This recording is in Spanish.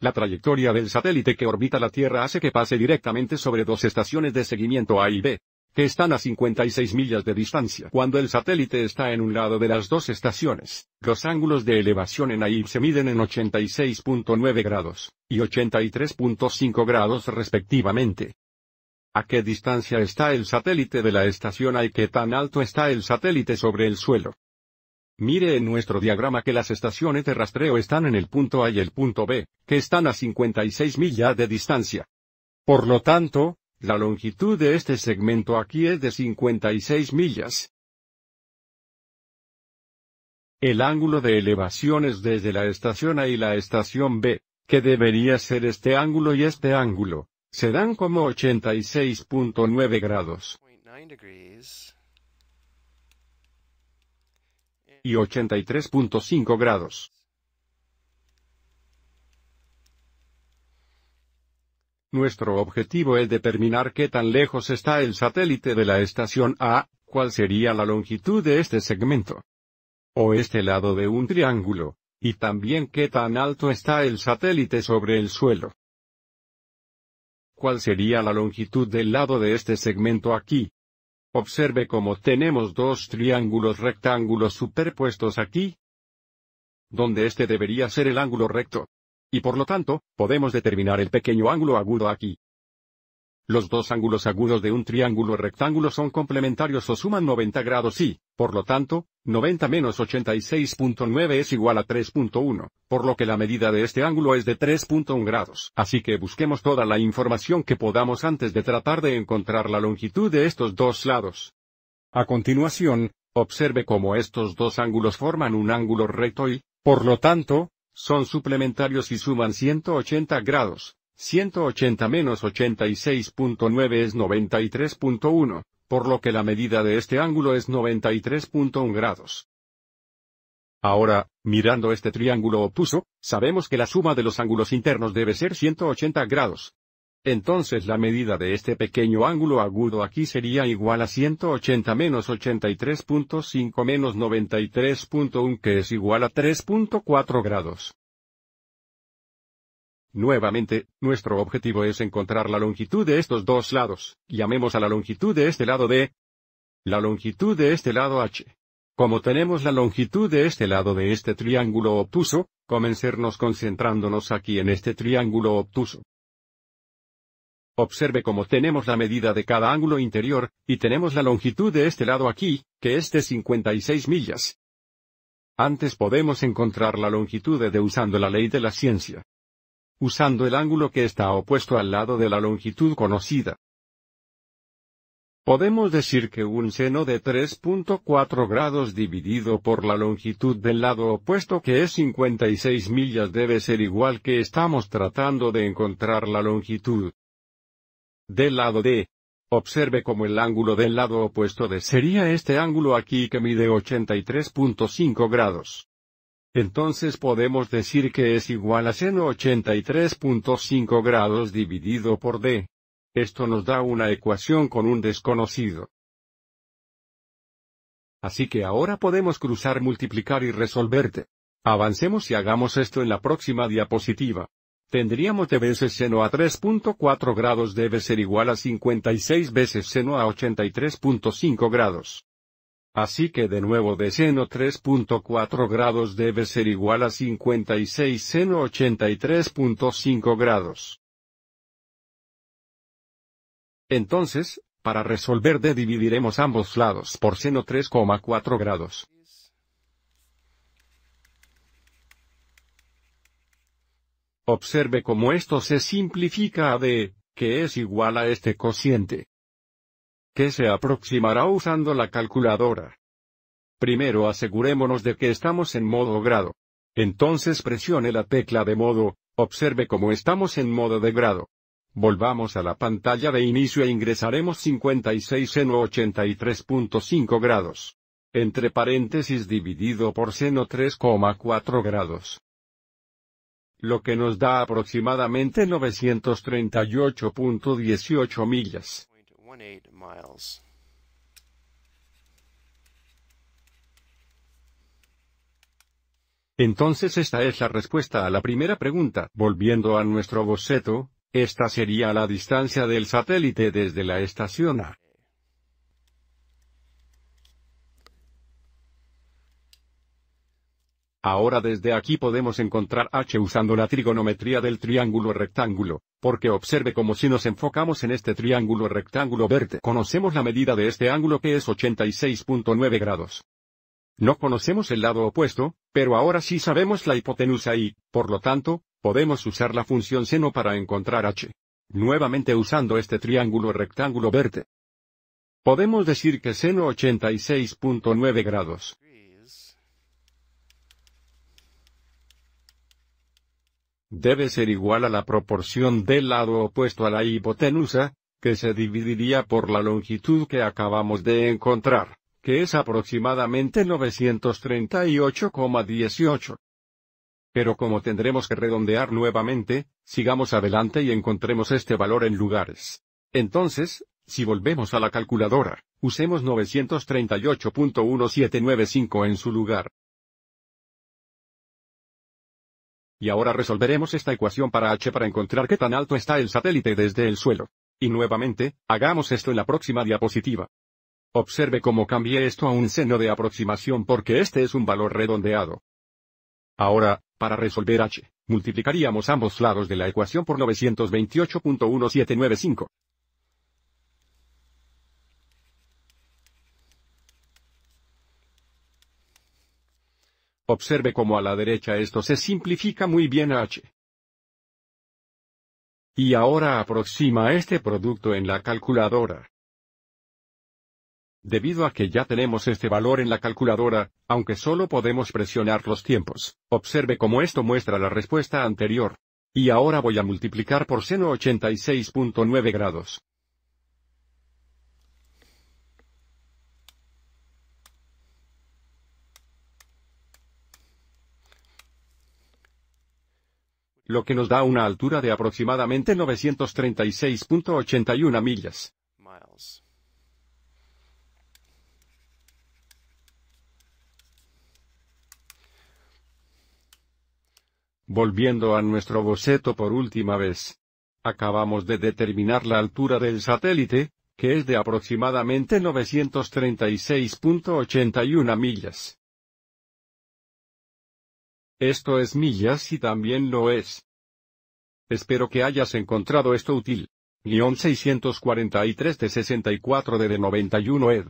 La trayectoria del satélite que orbita la Tierra hace que pase directamente sobre dos estaciones de seguimiento A y B, que están a 56 millas de distancia. Cuando el satélite está en un lado de las dos estaciones, los ángulos de elevación en A y B se miden en 86.9 grados y 83.5 grados respectivamente. ¿A qué distancia está el satélite de la estación A y qué tan alto está el satélite sobre el suelo? Mire en nuestro diagrama que las estaciones de rastreo están en el punto A y el punto B, que están a 56 millas de distancia. Por lo tanto, la longitud de este segmento aquí es de 56 millas. El ángulo de elevación es desde la estación A y la estación B, que debería ser este ángulo y este ángulo, serán como 86.9 grados. y 83.5 grados. Nuestro objetivo es determinar qué tan lejos está el satélite de la estación A, cuál sería la longitud de este segmento o este lado de un triángulo, y también qué tan alto está el satélite sobre el suelo. ¿Cuál sería la longitud del lado de este segmento aquí? Observe cómo tenemos dos triángulos rectángulos superpuestos aquí, donde este debería ser el ángulo recto. Y por lo tanto, podemos determinar el pequeño ángulo agudo aquí. Los dos ángulos agudos de un triángulo rectángulo son complementarios o suman 90 grados y, por lo tanto, 90 menos 86.9 es igual a 3.1, por lo que la medida de este ángulo es de 3.1 grados. Así que busquemos toda la información que podamos antes de tratar de encontrar la longitud de estos dos lados. A continuación, observe cómo estos dos ángulos forman un ángulo recto y, por lo tanto, son suplementarios y suman 180 grados. 180 menos 86.9 es 93.1, por lo que la medida de este ángulo es 93.1 grados. Ahora, mirando este triángulo opuso, sabemos que la suma de los ángulos internos debe ser 180 grados. Entonces la medida de este pequeño ángulo agudo aquí sería igual a 180 menos 83.5 menos 93.1 que es igual a 3.4 grados. Nuevamente, nuestro objetivo es encontrar la longitud de estos dos lados, llamemos a la longitud de este lado D, la longitud de este lado H. Como tenemos la longitud de este lado de este triángulo obtuso, comencemos concentrándonos aquí en este triángulo obtuso. Observe cómo tenemos la medida de cada ángulo interior, y tenemos la longitud de este lado aquí, que es de 56 millas. Antes podemos encontrar la longitud de usando la ley de la ciencia usando el ángulo que está opuesto al lado de la longitud conocida. Podemos decir que un seno de 3.4 grados dividido por la longitud del lado opuesto que es 56 millas debe ser igual que estamos tratando de encontrar la longitud del lado D. Observe como el ángulo del lado opuesto de sería este ángulo aquí que mide 83.5 grados entonces podemos decir que es igual a seno 83.5 grados dividido por d. Esto nos da una ecuación con un desconocido. Así que ahora podemos cruzar multiplicar y resolverte. Avancemos y hagamos esto en la próxima diapositiva. Tendríamos de veces seno a 3.4 grados debe ser igual a 56 veces seno a 83.5 grados. Así que de nuevo de seno 3.4 grados debe ser igual a 56 seno 83.5 grados. Entonces, para resolver D dividiremos ambos lados por seno 3,4 grados. Observe cómo esto se simplifica a D, que es igual a este cociente que se aproximará usando la calculadora. Primero asegurémonos de que estamos en modo grado. Entonces presione la tecla de modo, observe cómo estamos en modo de grado. Volvamos a la pantalla de inicio e ingresaremos 56 seno 83.5 grados. Entre paréntesis dividido por seno 3,4 grados. Lo que nos da aproximadamente 938.18 millas. Entonces esta es la respuesta a la primera pregunta. Volviendo a nuestro boceto, esta sería la distancia del satélite desde la estación A. Ahora desde aquí podemos encontrar h usando la trigonometría del triángulo rectángulo, porque observe como si nos enfocamos en este triángulo rectángulo verde conocemos la medida de este ángulo que es 86.9 grados. No conocemos el lado opuesto, pero ahora sí sabemos la hipotenusa y, por lo tanto, podemos usar la función seno para encontrar h. Nuevamente usando este triángulo rectángulo verde. Podemos decir que seno 86.9 grados debe ser igual a la proporción del lado opuesto a la hipotenusa, que se dividiría por la longitud que acabamos de encontrar, que es aproximadamente 938,18. Pero como tendremos que redondear nuevamente, sigamos adelante y encontremos este valor en lugares. Entonces, si volvemos a la calculadora, usemos 938.1795 en su lugar. Y ahora resolveremos esta ecuación para h para encontrar qué tan alto está el satélite desde el suelo. Y nuevamente, hagamos esto en la próxima diapositiva. Observe cómo cambié esto a un seno de aproximación porque este es un valor redondeado. Ahora, para resolver h, multiplicaríamos ambos lados de la ecuación por 928.1795. Observe cómo a la derecha esto se simplifica muy bien H. Y ahora aproxima este producto en la calculadora. Debido a que ya tenemos este valor en la calculadora, aunque solo podemos presionar los tiempos, observe cómo esto muestra la respuesta anterior. Y ahora voy a multiplicar por seno 86.9 grados. lo que nos da una altura de aproximadamente 936.81 millas. Volviendo a nuestro boceto por última vez. Acabamos de determinar la altura del satélite, que es de aproximadamente 936.81 millas. Esto es millas y también lo es. Espero que hayas encontrado esto útil. Guión 643 de 64 de 91 ed.